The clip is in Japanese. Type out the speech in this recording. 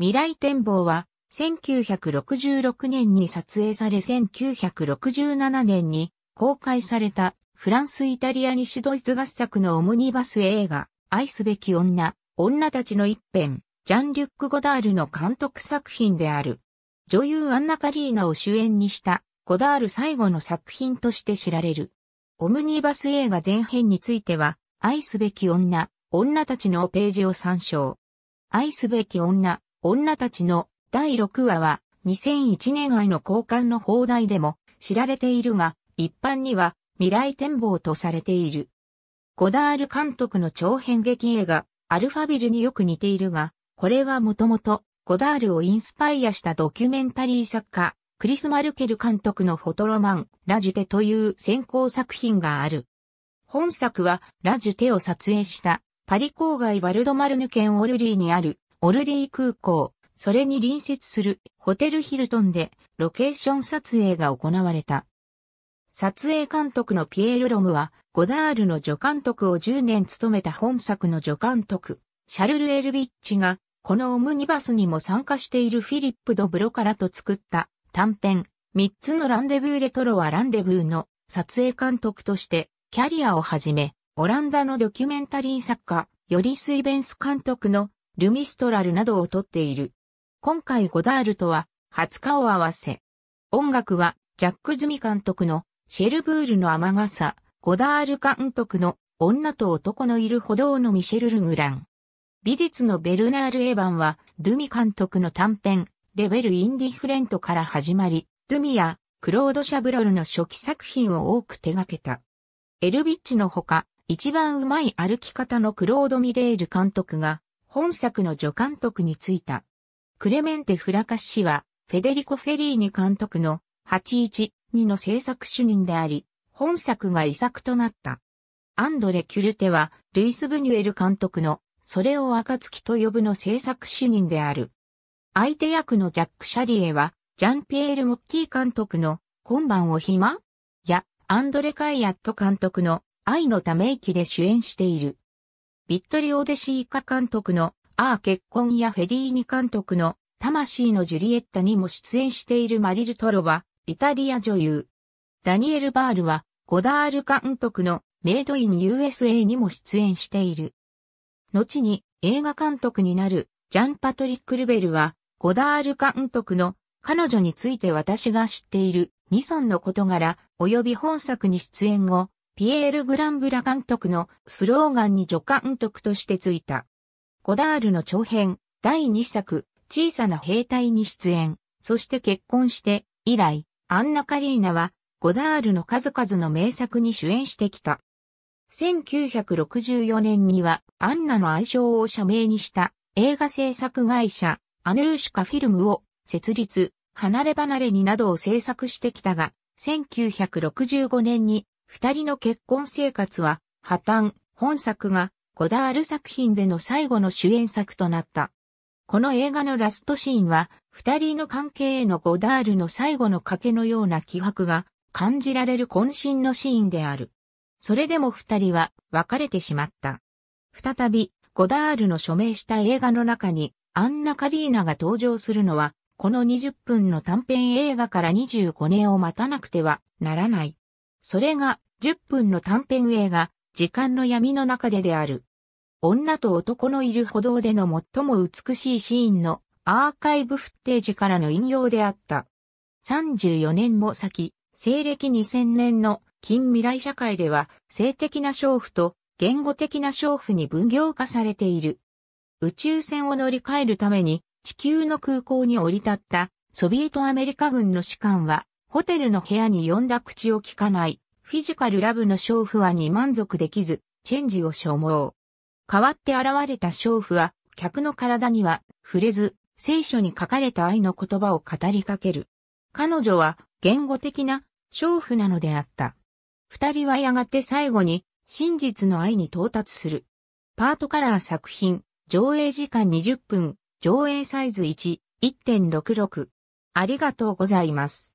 未来展望は、1966年に撮影され1967年に公開されたフランス・イタリア西ドイツ合作のオムニバス映画、愛すべき女、女たちの一編、ジャン・リュック・ゴダールの監督作品である。女優アンナ・カリーナを主演にした、ゴダール最後の作品として知られる。オムニバス映画前編については、愛すべき女、女たちのページを参照。愛すべき女、女たちの第6話は2001年愛の交換の放題でも知られているが、一般には未来展望とされている。ゴダール監督の長編劇映画、アルファビルによく似ているが、これはもともとゴダールをインスパイアしたドキュメンタリー作家、クリス・マルケル監督のフォトロマン、ラジュテという先行作品がある。本作は、ラジュテを撮影した、パリ郊外バルドマルヌ県オルリーにあるオルディ空港、それに隣接するホテルヒルトンでロケーション撮影が行われた。撮影監督のピエール・ロムは、ゴダールの助監督を10年務めた本作の助監督、シャルル・エルビッチが、このオムニバスにも参加しているフィリップ・ド・ブロカラと作った短編、3つのランデブーレトロはランデブーの撮影監督としてキャリアをはじめ、オランダのドキュメンタリー作家、ヨリス・イベンス監督のルミストラルなどをとっている。今回ゴダールとは日を合わせ。音楽はジャック・ズミ監督のシェルブールの雨傘、ゴダール監督の女と男のいる歩道のミシェル・ルグラン。美術のベルナール・エヴァンは、ドゥミ監督の短編、レベル・インディフレントから始まり、ドゥミやクロード・シャブロルの初期作品を多く手掛けた。エルビッチのほか、一番うまい歩き方のクロード・ミレール監督が、本作の助監督に就いた。クレメンテ・フラカッシは、フェデリコ・フェリーニ監督の812の制作主任であり、本作が遺作となった。アンドレ・キュルテは、ルイス・ブニュエル監督の、それを暁と呼ぶの制作主任である。相手役のジャック・シャリエは、ジャンピエール・モッキー監督の、今晩を暇や、アンドレ・カイアット監督の、愛のため息で主演している。ビットリオデシーカ監督のあー結婚やフェディーニ監督の魂のジュリエッタにも出演しているマリル・トロは、イタリア女優。ダニエル・バールは、ゴダール監督のメイドイン USA にも出演している。後に映画監督になるジャン・パトリック・ルベルは、ゴダール監督の彼女について私が知っているニソンの事柄及び本作に出演後、ピエール・グランブラ監督のスローガンに助監督としてついた。ゴダールの長編、第2作、小さな兵隊に出演、そして結婚して、以来、アンナ・カリーナは、ゴダールの数々の名作に主演してきた。1964年には、アンナの愛称を社名にした映画制作会社、アヌーシュカフィルムを設立、離れ離れになどを制作してきたが、1965年に二人の結婚生活は破綻、本作がゴダール作品での最後の主演作となった。この映画のラストシーンは、二人の関係へのゴダールの最後の賭けのような気迫が感じられる渾身のシーンである。それでも二人は別れてしまった。再び、ゴダールの署名した映画の中に、アンナ・カリーナが登場するのは、この20分の短編映画から25年を待たなくてはならない。それが10分の短編映画、時間の闇の中でである。女と男のいる歩道での最も美しいシーンのアーカイブフッテージからの引用であった。34年も先、西暦2000年の近未来社会では、性的な娼婦と言語的な娼婦に分業化されている。宇宙船を乗り換えるために地球の空港に降り立ったソビエトアメリカ軍の士官はホテルの部屋に呼んだ口を聞かない、フィジカルラブの娼婦はに満足できず、チェンジを消耗。代わって現れた娼婦は、客の体には触れず、聖書に書かれた愛の言葉を語りかける。彼女は言語的な娼婦なのであった。二人はやがて最後に真実の愛に到達する。パートカラー作品、上映時間20分、上映サイズ1、1.66。ありがとうございます。